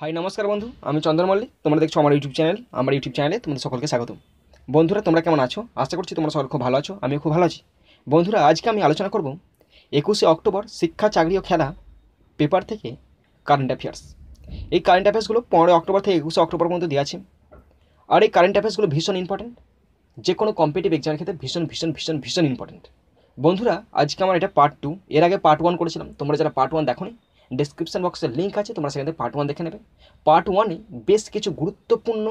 high নমস্কার বন্ধু আমি চন্দন মল্লিক তোমরা দেখছো আমার ইউটিউব চ্যানেল আমার ইউটিউব চ্যানেলে তোমাদের সকলকে স্বাগত বন্ধুরা তোমরা কেমন আছো আশা করছি তোমরা সকল খুব ভালো আছো আমিও খুব ভালো আছি বন্ধুরা আজকে আমি আলোচনা করব একুশে অক্টোবর শিক্ষা চাকরি ও খেলা পেপার থেকে কারেন্ট অ্যাফেয়ার্স এই কারেন্ট অ্যাফেয়ার্সগুলো পনেরোই অক্টোবর থেকে একুশে অক্টোবর পর্যন্ত দিয়ে আছে আর এই কারেন্ট অ্যাফেয়ার্সগুলো ভীষণ ইম্পর্টেন্ট যে কোনো কম্পিটিভ এক্সামের ক্ষেত্রে ভীষণ ভীষণ ভীষণ ভীষণ ইম্পর্টেন্ট বন্ধুরা আজকে আমার এটা পার্ট টু এর আগে পার্ট ওয়ান করেছিলাম তোমরা যারা পার্ট ওয়ান দেখো ডিসক্রিপশান বক্সের লিঙ্ক আছে তোমরা সেখান থেকে পার্ট ওয়ান দেখে নেবে পার্ট ওয়ানে বেশ কিছু গুরুত্বপূর্ণ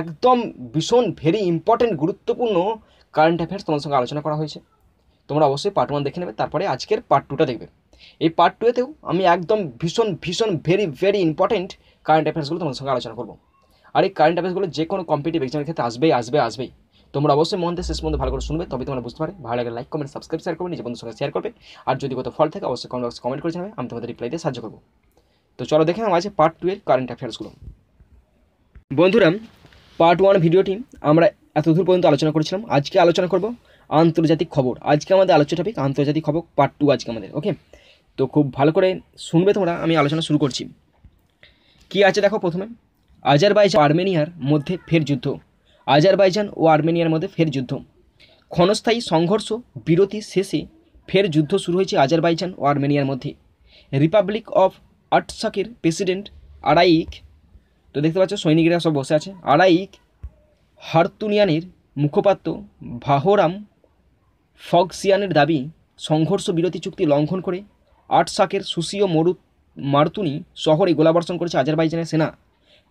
একদম ভীষণ ভেরি ইম্পর্ট্যান্ট গুরুত্বপূর্ণ কারেন্ট অ্যাফেয়ার্স তোমাদের সঙ্গে আলোচনা করা হয়েছে তোমরা অবশ্যই পার্ট ওয়ান দেখে নেবে তারপরে আজকের পার্ট টুটা দেখবে এই পার্ট টুয়েতেও আমি একদম ভীষণ ভীষণ ভেরি ভেরি ইম্পর্ট্যান্ট কারেন্ট অ্যাফেয়ার্সগুলো তোমাদের সঙ্গে আলোচনা করবো আর এই কারেন্ট অ্যাফেয়ার্সগুলো যে কোনো কম্পিটিভ এক্সামের ক্ষেত্রে আসবেই আসবে আসবেই তোমরা অবশ্যই মন থেকে শেষ পর্যন্ত ভালো করে শুনবে তবে তোমরা বুঝতে পারে ভালো লাগে লাইক কমেন্ট সাবস্ক্রাইব শেয়ার করবে নিজের বন্ধুর সঙ্গে শেয়ার করবে আর যদি কোথাও ফল থাকে অবশ্যই কমেন্ট বক্সে কমেন্ট করে জানাবে আমি তোমাদের রিপ্লাই দিয়ে সাহায্য করবো তো চলো দেখে আমার আছে পার্ট টু এর কারেন্ট অ্যাফেয়ার্সগুলো বন্ধুরা পার্ট ওয়ান ভিডিওটি আমরা এত দূর পর্যন্ত আলোচনা করেছিলাম আজকে আলোচনা করব আন্তর্জাতিক খবর আজকে আমাদের আলোচ্য টপিক আন্তর্জাতিক খবর পার্ট টু আজকে আমাদের ওকে তো খুব ভালো করে শুনবে তোমরা আমি আলোচনা শুরু করছি কি আছে দেখো প্রথমে আজারবাইজান আর্মেনিয়ার মধ্যে ফের যুদ্ধ আজারবাইজান ও আর্মেনিয়ার মধ্যে ফের যুদ্ধ ক্ষণস্থায়ী সংঘর্ষ বিরতি শেষে ফের যুদ্ধ শুরু হয়েছে আজারবাইজান ও আর্মেনিয়ার মধ্যে রিপাবলিক অফ আটসাকের প্রেসিডেন্ট আড়াইক তো দেখতে পাচ্ছ সৈনিকরা সব বসে আছে আড়াইক হার্তুনিয়ানের মুখপাত্র ভাহরাম ফগসিয়ানের দাবি সংঘর্ষ বিরতি চুক্তি লঙ্ঘন করে আটসাকের সুসিও মরু মারতুনি শহরে গোলাবর্ষণ করেছে আজারবাইজানের সেনা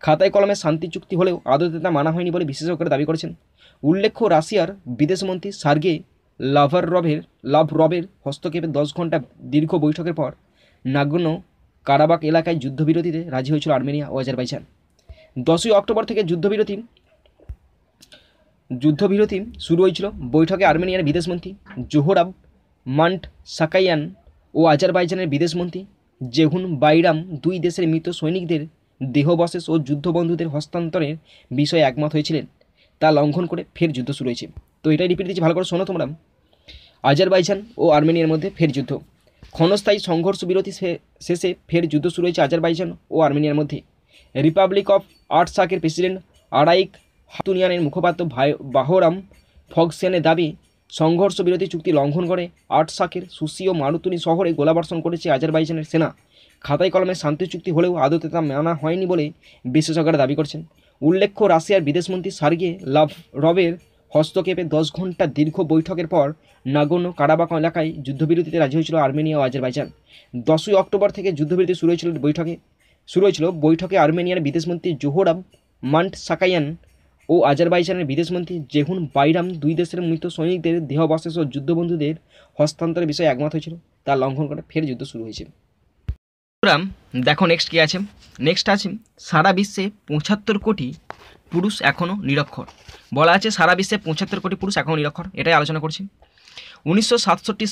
খাতায় কলমে শান্তি চুক্তি হলেও আদতে তা মানা হয়নি বলে বিশেষজ্ঞরা দাবি করেছেন উল্লেখ্য রাশিয়ার বিদেশমন্ত্রী সার্গে লাভার রভের লাভ রবের হস্তক্ষেপে দশ ঘন্টা দীর্ঘ বৈঠকের পর নাগন কারাবাক এলাকায় যুদ্ধবিরতিতে রাজি হয়েছিল আর্মেনিয়া ও আজারবাইজান দশই অক্টোবর থেকে যুদ্ধবিরতি যুদ্ধবিরতি শুরু হয়েছিল বৈঠকে আর্মেনিয়ার বিদেশমন্ত্রী জোহরাব মান্ট সাকাইয়ান ও আজারবাইজানের বিদেশমন্ত্রী জেহুন বাইরাম দুই দেশের মৃত সৈনিকদের দেহবশেষ ও যুদ্ধবন্ধুদের হস্তান্তরের বিষয়ে একমত হয়েছিলেন তা লঙ্ঘন করে ফের যুদ্ধ শুরু হয়েছে তো এটাই রিপিট দিচ্ছি ভালো করে শোনো তোমরা আজারবাইজান ও আর্মেনিয়ার মধ্যে ফের যুদ্ধ ক্ষণস্থায়ী সংঘর্ষ বিরতি শেষে ফের যুদ্ধ শুরু হয়েছে আজারবাইজান ও আর্মেনিয়ার মধ্যে রিপাবলিক অফ আর্টসাকের প্রেসিডেন্ট আড়াইক হাতুনিয়ানের মুখপাত্র বাহরাম ফগসেনের দাবি সংঘর্ষ বিরতি চুক্তি লঙ্ঘন করে আর্টসাকের সুসি ও মারুতুনি শহরে গোলাবর্ষণ করেছে আজারবাইজানের সেনা খাতায় কলমে শান্তি চুক্তি হলেও আদতে তা মানা হয়নি বলে বিশেষজ্ঞরা দাবি করছেন উল্লেখ্য রাশিয়ার বিদেশমন্ত্রী সার্গে লাভ রবের হস্তক্ষেপে দশ ঘন্টা দীর্ঘ বৈঠকের পর নাগন্য কারাবাক এলাকায় যুদ্ধবিরতিতে রাজি হয়েছিল আর্মেনিয়া ও আজারবাইজান দশই অক্টোবর থেকে যুদ্ধবিরতি শুরু হয়েছিল বৈঠকে শুরু হয়েছিল বৈঠকে আর্মেনিয়ার বিদেশমন্ত্রী জোহরাব মান্ট সাকায়ান ও আজারবাইজানের বিদেশমন্ত্রী জেহুন বাইরাম দুই দেশের মৃত সৈনিকদের দেহাবশেষ ও যুদ্ধবন্ধুদের হস্তান্তরের বিষয়ে একমত হয়েছিল তা লঙ্ঘন করে ফের যুদ্ধ শুরু হয়েছে সুতরাং দেখো নেক্সট কী আছে নেক্সট আছে সারা বিশ্বে পঁচাত্তর কোটি পুরুষ এখনও নিরক্ষর বলা আছে সারা বিশ্বে পঁচাত্তর কোটি পুরুষ এখনও নিরক্ষর এটাই আলোচনা করছি উনিশশো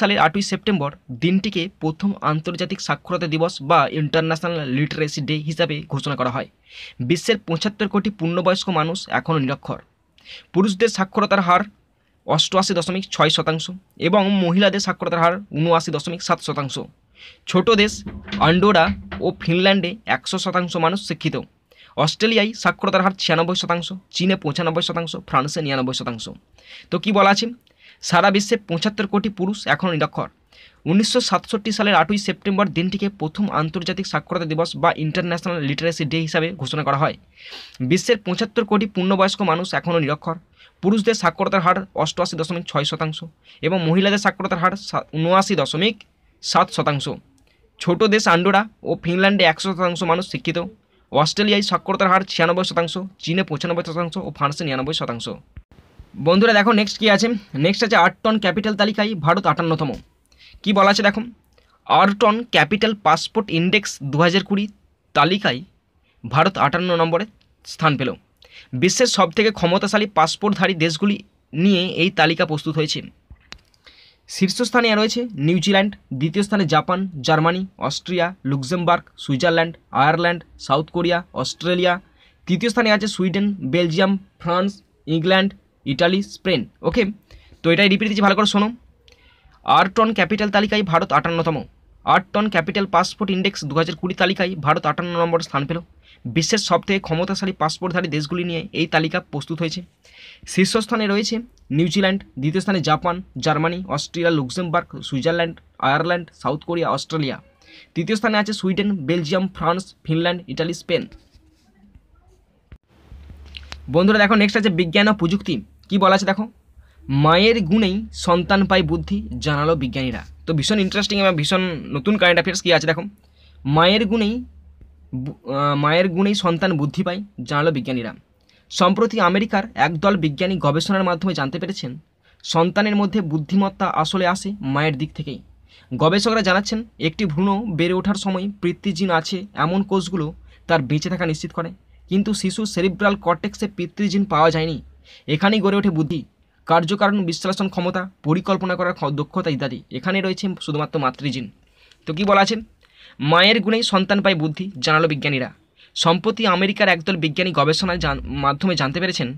সালের আটই সেপ্টেম্বর দিনটিকে প্রথম আন্তর্জাতিক সাক্ষরতা দিবস বা ইন্টারন্যাশনাল লিটারেসি ডে হিসাবে ঘোষণা করা হয় বিশ্বের পঁচাত্তর কোটি পূর্ণবয়স্ক মানুষ এখনও নিরক্ষর পুরুষদের সাক্ষরতার হার অষ্টআশি দশমিক ছয় শতাংশ এবং মহিলাদের সাক্ষরতার হার উনআশি দশমিক সাত শতাংশ ছোট দেশ অন্ডোরা ও ফিনল্যান্ডে একশো শতাংশ মানুষ শিক্ষিত অস্ট্রেলিয়ায় সাক্ষরতার হার ছিয়ানব্বই শতাংশ চীনে পঁচানব্বই শতাংশ ফ্রান্সে নিরানব্বই শতাংশ তো কি বলা আছে সারা বিশ্বে পঁচাত্তর কোটি পুরুষ এখনও নিরক্ষর উনিশশো সাতষট্টি সালের আটই সেপ্টেম্বর দিনটিকে প্রথম আন্তর্জাতিক সাক্ষরতা দিবস বা ইন্টারন্যাশনাল লিটারেসি ডে হিসাবে ঘোষণা করা হয় বিশ্বের পঁচাত্তর কোটি পূর্ণবয়স্ক মানুষ এখনও নিরক্ষর পুরুষদের সাক্ষরতার হার অষ্টআশি দশমিক ছয় শতাংশ এবং মহিলাদের সাক্ষরতার হার উনআশি দশমিক সাত শতাংশ ছোট দেশ আন্ডোরা ও ফিনল্যান্ডে একশো শতাংশ মানুষ শিক্ষিত অস্ট্রেলিয়ায় সাক্ষরতার হার ছিয়ানব্বই শতাংশ চীনে পঁচানব্বই শতাংশ ও ফ্রান্সে নিরানব্বই শতাংশ বন্ধুরা দেখো নেক্সট কী আছে নেক্সট আছে আট টন ক্যাপিটাল তালিকায় ভারত আটান্নতম কী বলা আছে দেখো আর্টন ক্যাপিটাল পাসপোর্ট ইন্ডেক্স দু হাজার কুড়ি তালিকায় ভারত আটান্ন নম্বরে স্থান পেল বিশ্বের সবথেকে ক্ষমতাশালী পাসপোর্টধারী দেশগুলি নিয়ে এই তালিকা প্রস্তুত হয়েছে শীর্ষস্থানে রয়েছে নিউজিল্যান্ড দ্বিতীয় স্থানে Japan Germany Austria Luxembourg Switzerland Ireland South Korea Australia তৃতীয় স্থানে আছে Sweden Belgium France England Italy Spain okay তো এটাই রিপিট দিচ্ছি ভালো করে শোনো আর্টন ক্যাপিটাল তালিকায় ভারত আটান্নতম আট টন ক্যাপিটাল পাসপোর্ট ইন্ডেক্স দু হাজার কুড়ি তালিকায় ভারত আটান্ন নম্বর স্থান পেল বিশ্বের সবথেকে ক্ষমতাশালী পাসপোর্টধারী দেশগুলি নিয়ে এই তালিকা প্রস্তুত হয়েছে শীর্ষস্থানে রয়েছে নিউজিল্যান্ড দ্বিতীয় স্থানে Japan Germany Austria Luxembourg Switzerland Ireland South Korea Australia তৃতীয় স্থানে আছে Sweden Belgium France Finland Italy Spain বন্ধুরা দেখো নেক্সট আছে বিজ্ঞান ও প্রযুক্তি কি বলা আছে দেখো মায়ের গুণেই সন্তান পায় বুদ্ধি জানালো বিজ্ঞানীরা তো ভীষণ ইন্টারেস্টিং এবং ভীষণ নতুন কারেন্ট অ্যাফেয়ার্স কী আছে দেখো মায়ের গুণেই মায়ের গুণেই সন্তান বুদ্ধি পায় জানালো বিজ্ঞানীরা সম্প্রতি আমেরিকার একদল বিজ্ঞানী গবেষণার মাধ্যমে জানতে পেরেছেন সন্তানের মধ্যে বুদ্ধিমত্তা আসলে আসে মায়ের দিক থেকেই গবেষকরা জানাচ্ছেন একটি ভ্রূণ বেড়ে ওঠার সময় পিতৃজিন আছে এমন কোষগুলো তার বেঁচে থাকা নিশ্চিত করে কিন্তু শিশু সেরিব্রাল কর্টেক্সে পিতৃজিন পাওয়া যায়নি এখানেই গড়ে ওঠে বুদ্ধি কার্যকারণ বিশ্লেষণ ক্ষমতা পরিকল্পনা করার দক্ষতা ইত্যাদি এখানে রয়েছে শুধুমাত্র মাতৃজিন তো কি বলা আছে মায়ের গুণেই সন্তান পায় বুদ্ধি জানালো বিজ্ঞানীরা সম্প্রতি আমেরিকার একদল বিজ্ঞানী গবেষণার মাধ্যমে জানতে পেরেছেন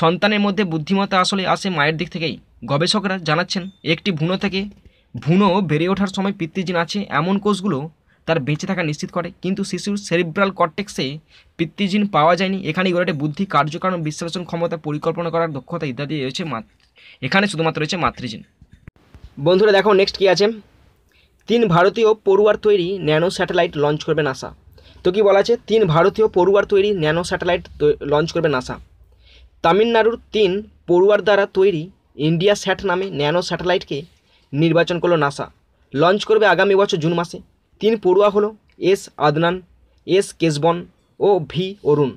সন্তানের মধ্যে বুদ্ধিমত্তা আসলে আসে মায়ের দিক থেকেই গবেষকরা জানাচ্ছেন একটি ভুনো থেকে ভুনো বেড়ে ওঠার সময় পিতৃজিন আছে এমন কোষগুলো তার বেঁচে থাকা নিশ্চিত করে কিন্তু শিশুর সেরিব্রাল কর্টেক্সে পিতৃজিন পাওয়া যায়নি এখানে গড়ে বুদ্ধি কার্যকারণ বিশ্লেষণ ক্ষমতা পরিকল্পনা করার দক্ষতা ইত্যাদি রয়েছে এখানে শুধুমাত্র রয়েছে মাতৃজিন বন্ধুরা দেখো নেক্সট কী আছে তিন ভারতীয় পড়ুয়ার তৈরি ন্যানো স্যাটেলাইট লঞ্চ করবে নাসা তো কি বলা আছে তিন ভারতীয় পড়ুয়ার তৈরি ন্যানো স্যাটেলাইট লঞ্চ করবে নাসা তামিলনাড়ুর তিন পড়ুয়ার দ্বারা তৈরি ইন্ডিয়া স্যাট নামে ন্যানো স্যাটেলাইটকে নির্বাচন করলো নাসা লঞ্চ করবে আগামী বছর জুন মাসে তিন পড়ুয়া হলো এস আদনান এস কেসবন ও ভি অরুণ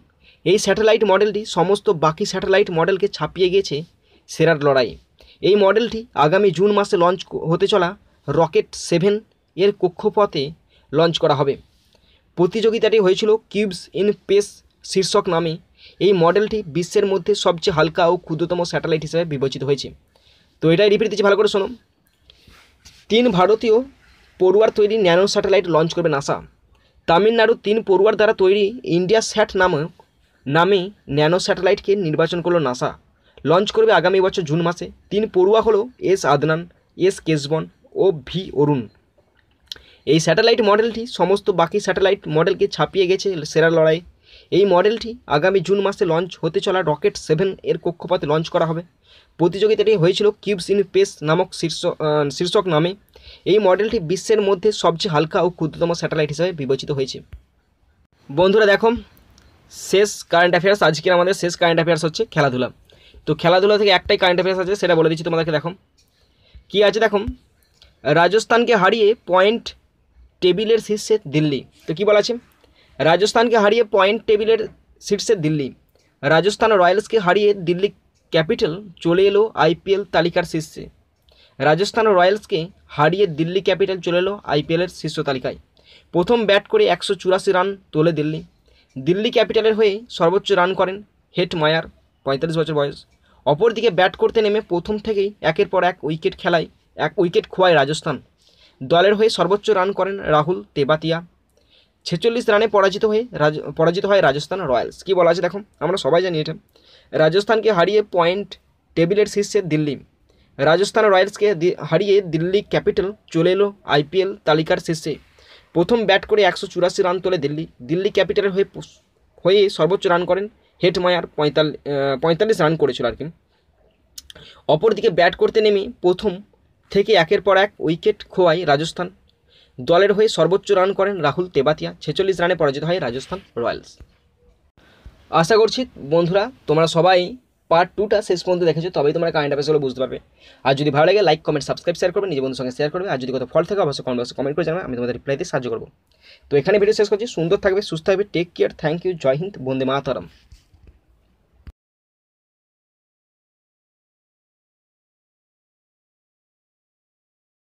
এই স্যাটেলাইট মডেলটি সমস্ত বাকি স্যাটেলাইট মডেলকে ছাপিয়ে গিয়েছে সেরার লড়াই এই মডেলটি আগামী জুন মাসে লঞ্চ হতে চলা রকেট সেভেন এর কক্ষপথে লঞ্চ করা হবে প্রতিযোগিতাটি হয়েছিল কিউবস ইন পেস শীর্ষক নামে এই মডেলটি বিশ্বের মধ্যে সবচেয়ে হালকা ও ক্ষুদ্রতম স্যাটেলাইট হিসেবে বিবেচিত হয়েছে তো এটাই রিপিট দিচ্ছি ভালো করে শোনো তিন ভারতীয় পড়ুয়ার তৈরি ন্যানো স্যাটেলাইট লঞ্চ করবে নাসা তামিলনাড়ু তিন পড়ুয়ার দ্বারা তৈরি ইন্ডিয়া স্যাট নামে নামে ন্যানো স্যাটেলাইটকে নির্বাচন করলো নাসা লঞ্চ করবে আগামী বছর জুন মাসে তিন পড়ুয়া হলো এস আদনান এস কেসবন ও ভি অরুণ এই স্যাটেলাইট মডেলটি সমস্ত বাকি স্যাটেলাইট মডেলকে ছাপিয়ে গেছে সেরা লড়াই এই মডেলটি আগামী জুন মাসে লঞ্চ হতে চলা রকেট সেভেন এর কক্ষপথে লঞ্চ করা হবে প্রতিযোগিতাটি হয়েছিল কিউবস ইন পেস নামক শীর্ষ শীর্ষক নামে এই মডেলটি বিশ্বের মধ্যে সবচেয়ে হালকা ও ক্ষুদ্রতম স্যাটেলাইট হিসেবে বিবেচিত হয়েছে বন্ধুরা দেখো শেষ কারেন্ট অ্যাফেয়ার্স আজকের আমাদের শেষ কারেন্ট অ্যাফেয়ার্স হচ্ছে খেলাধুলা তো খেলাধুলা থেকে একটাই কারেন্ট অ্যাফেয়ার্স আছে সেটা বলে দিচ্ছি তোমাদেরকে দেখো কি আছে দেখো রাজস্থানকে হারিয়ে পয়েন্ট টেবিলের শীর্ষে দিল্লি তো কি বলা আছে রাজস্থানকে হারিয়ে পয়েন্ট টেবিলের শীর্ষে দিল্লি রাজস্থান রয়্যালসকে হারিয়ে দিল্লি ক্যাপিটাল চলে এলো আইপিএল তালিকার শীর্ষে রাজস্থান রয়্যালসকে হারিয়ে দিল্লি ক্যাপিটাল চলে এলো আইপিএলের শীর্ষ তালিকায় প্রথম ব্যাট করে একশো চুরাশি রান তোলে দিল্লি দিল্লি ক্যাপিটালের হয়ে সর্বোচ্চ রান করেন হেট মায়ার পঁয়তাল্লিশ বছর বয়স অপরদিকে ব্যাট করতে নেমে প্রথম থেকেই একের পর এক উইকেট খেলায় এক উইকেট খোয়ায় রাজস্থান দলের হয়ে সর্বোচ্চ রান করেন রাহুল তেবাতিয়া ছেচল্লিশ রানে পরাজিত হয়ে রাজ পরাজিত হয় রাজস্থান রয়্যালস কী বলা আছে দেখো আমরা সবাই জানি এটা রাজস্থানকে হারিয়ে পয়েন্ট টেবিলের শীর্ষে দিল্লি রাজস্থান রয়্যালসকে হারিয়ে দিল্লি ক্যাপিটাল চলে এলো আইপিএল তালিকার শীর্ষে প্রথম ব্যাট করে একশো চুরাশি রান তোলে দিল্লি দিল্লি ক্যাপিটালের হয়ে হয়ে সর্বোচ্চ রান করেন হেট মায়ার পঁয়তাল্লিশ পঁয়তাল্লিশ রান করেছিল আর কি অপরদিকে ব্যাট করতে নেমে প্রথম থেকে একের পর এক উইকেট খোয়ায় রাজস্থান দলের হয়ে সর্বোচ্চ রান করেন রাহুল তেবাতিয়া ছেচল্লিশ রানে পরাজিত হয় রাজস্থান রয়্যালস আশা করছি বন্ধুরা তোমরা সবাই পার্ট 2 টা শেষ করতে দেখেছো তবেই তোমরা কারেন্ট অ্যাফেয়ার্স গুলো বুঝতে পারবে আর যদি ভালো লাগে লাইক কমেন্ট সাবস্ক্রাইব শেয়ার করবে নিজে বন্ধুদের সঙ্গে শেয়ার করবে আর যদি কোনো ফল থাকে অবশ্যই কম বক্সে কমেন্ট করে জানাবে আমি তোমাদের রিপ্লাই দিয়ে সাহায্য করব তো এখানে ভিডিও শেষ করছি সুন্দর থাকবি সুস্থ থাকবি टेक केयर थैंक यू জয় হিন্দ বন্দে মাতরম